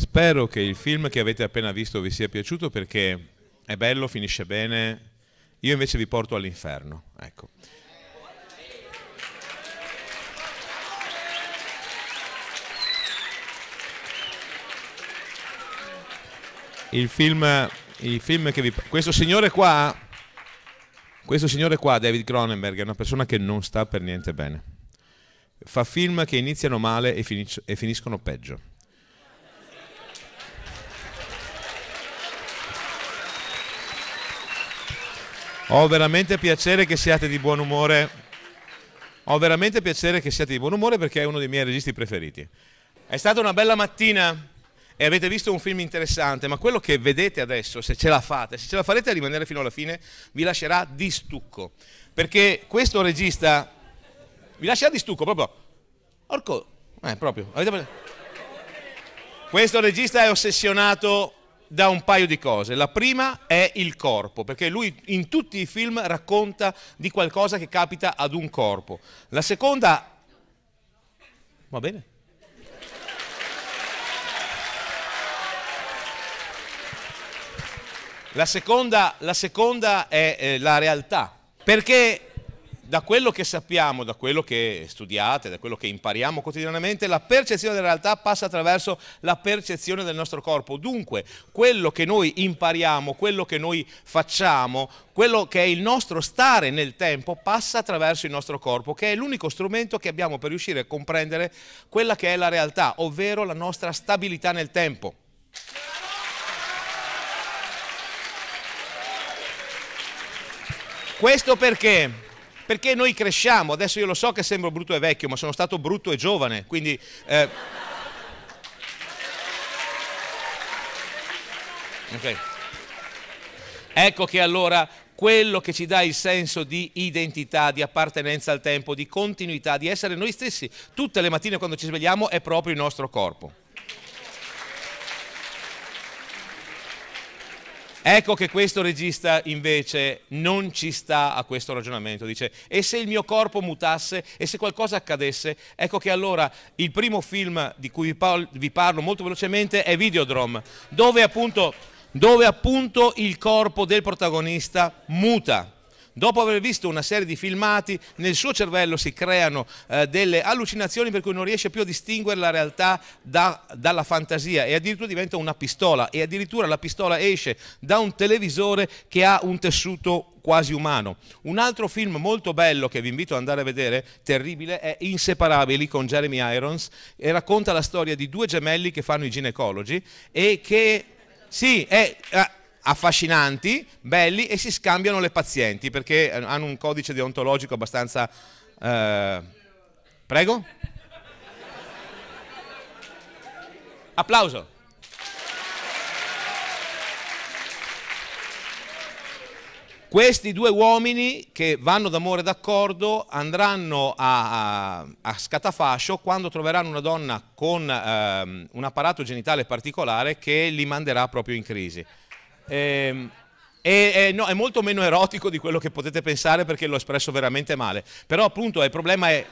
Spero che il film che avete appena visto vi sia piaciuto perché è bello, finisce bene. Io invece vi porto all'inferno. Ecco. Il film, il film che vi... Questo signore qua, questo signore qua, David Cronenberg, è una persona che non sta per niente bene. Fa film che iniziano male e, finis- e finiscono peggio Ho veramente piacere che siate di buon umore. Ho veramente piacere che siate di buon umore perché è uno dei miei registi preferiti. È stata una bella mattina e avete visto un film interessante, ma quello che vedete adesso, se ce la fate, se ce la farete a rimanere fino alla fine, vi lascerà di stucco. Perché questo regista vi lascerà di stucco proprio. Orco, eh, proprio. Questo regista è ossessionato da un paio di cose. La prima è il corpo, perché lui in tutti i film racconta di qualcosa che capita ad un corpo. La seconda... Va bene? La seconda, la seconda è eh, la realtà, perché da quello che sappiamo, da quello che studiate, da quello che impariamo quotidianamente, la percezione della realtà passa attraverso la percezione del nostro corpo. Dunque, quello che noi impariamo, quello che noi facciamo, quello che è il nostro stare nel tempo passa attraverso il nostro corpo, che è l'unico strumento che abbiamo per riuscire a comprendere quella che è la realtà, ovvero la nostra stabilità nel tempo. Questo perché perché noi cresciamo, adesso io lo so che sembro brutto e vecchio, ma sono stato brutto e giovane, quindi... Eh... Okay. Ecco che allora quello che ci dà il senso di identità, di appartenenza al tempo, di continuità, di essere noi stessi. Tutte le mattine quando ci svegliamo è proprio il nostro corpo. Ecco che questo regista invece non ci sta a questo ragionamento, dice, e se il mio corpo mutasse e se qualcosa accadesse, ecco che allora il primo film di cui vi parlo molto velocemente è Videodrome, dove appunto, dove appunto il corpo del protagonista muta. Dopo aver visto una serie di filmati, nel suo cervello si creano eh, delle allucinazioni per cui non riesce più a distinguere la realtà da, dalla fantasia e addirittura diventa una pistola e addirittura la pistola esce da un televisore che ha un tessuto quasi umano. Un altro film molto bello che vi invito ad andare a vedere, terribile, è Inseparabili con Jeremy Irons e racconta la storia di due gemelli che fanno i ginecologi e che... Sì, è, eh, affascinanti, belli e si scambiano le pazienti perché eh, hanno un codice deontologico abbastanza... Eh... Prego? Applauso. Questi due uomini che vanno d'amore d'accordo andranno a, a, a, scatafascio quando troveranno una donna con eh, un apparato genitale particolare che li manderà proprio in crisi. Ehm, e, e, no, è molto meno erotico di quello che potete pensare perché l'ho espresso veramente male. Però appunto il problema è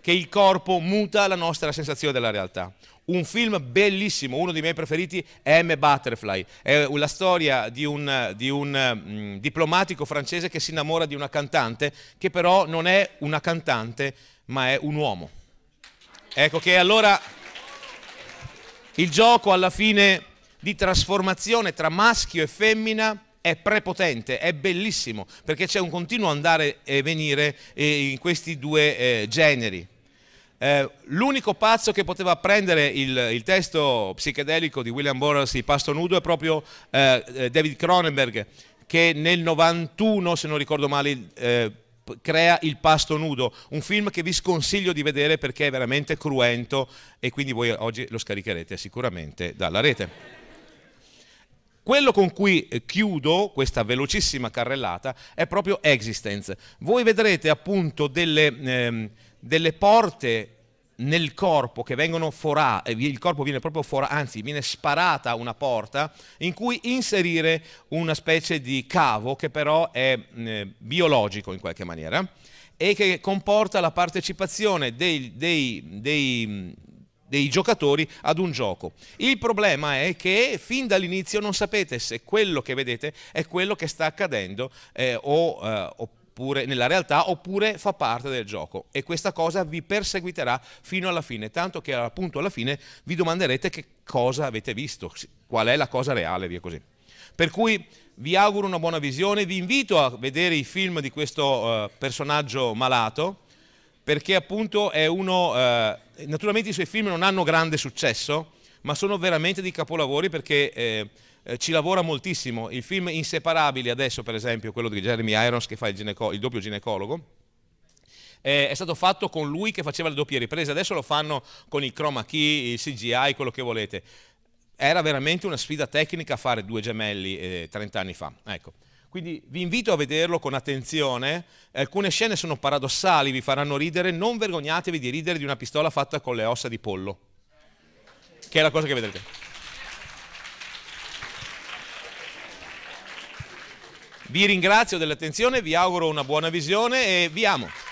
che il corpo muta la nostra sensazione della realtà. Un film bellissimo, uno dei miei preferiti, è M. Butterfly. È la storia di un, di un um, diplomatico francese che si innamora di una cantante, che però non è una cantante, ma è un uomo. Ecco che allora il gioco alla fine di trasformazione tra maschio e femmina è prepotente, è bellissimo, perché c'è un continuo andare e venire eh, in questi due eh, generi. Eh, l'unico pazzo che poteva prendere il, il testo psichedelico di William Burroughs, Il pasto nudo, è proprio David Cronenberg, che nel 91, se non ricordo male, crea Il pasto nudo, un film che vi sconsiglio di vedere perché è veramente cruento e quindi voi oggi lo scaricherete sicuramente dalla rete. Quello con cui eh, chiudo questa velocissima carrellata è proprio Existence. Voi vedrete appunto delle, ehm, delle porte nel corpo che vengono forate, eh, il corpo viene proprio forato, anzi viene sparata una porta in cui inserire una specie di cavo che però è mm, eh, biologico in qualche maniera e che comporta la partecipazione dei, dei, dei, mm, dei giocatori ad un gioco. Il problema è che fin dall'inizio non sapete se quello che vedete è quello che sta accadendo eh, o, eh, oppure nella realtà oppure fa parte del gioco e questa cosa vi perseguiterà fino alla fine, tanto che appunto alla fine vi domanderete che cosa avete visto, qual è la cosa reale, via così. Per cui vi auguro una buona visione, vi invito a vedere i film di questo eh, personaggio malato perché appunto è uno... Eh, naturalmente i suoi film non hanno grande successo, ma sono veramente dei capolavori perché eh, eh, ci lavora moltissimo. Il film Inseparabili adesso, per esempio, quello di Jeremy Irons che fa il, gineco- il doppio ginecologo, eh, è stato fatto con lui che faceva le doppie riprese, adesso lo fanno con il chroma key, il CGI, quello che volete. Era veramente una sfida tecnica fare due gemelli 30 eh, anni fa. Ecco. Quindi vi invito a vederlo con attenzione. Eh, alcune scene sono paradossali, vi faranno ridere. Non vergognatevi di ridere di una pistola fatta con le ossa di pollo, che è la cosa che vedrete. Vi ringrazio dell'attenzione, vi auguro una buona visione e vi amo.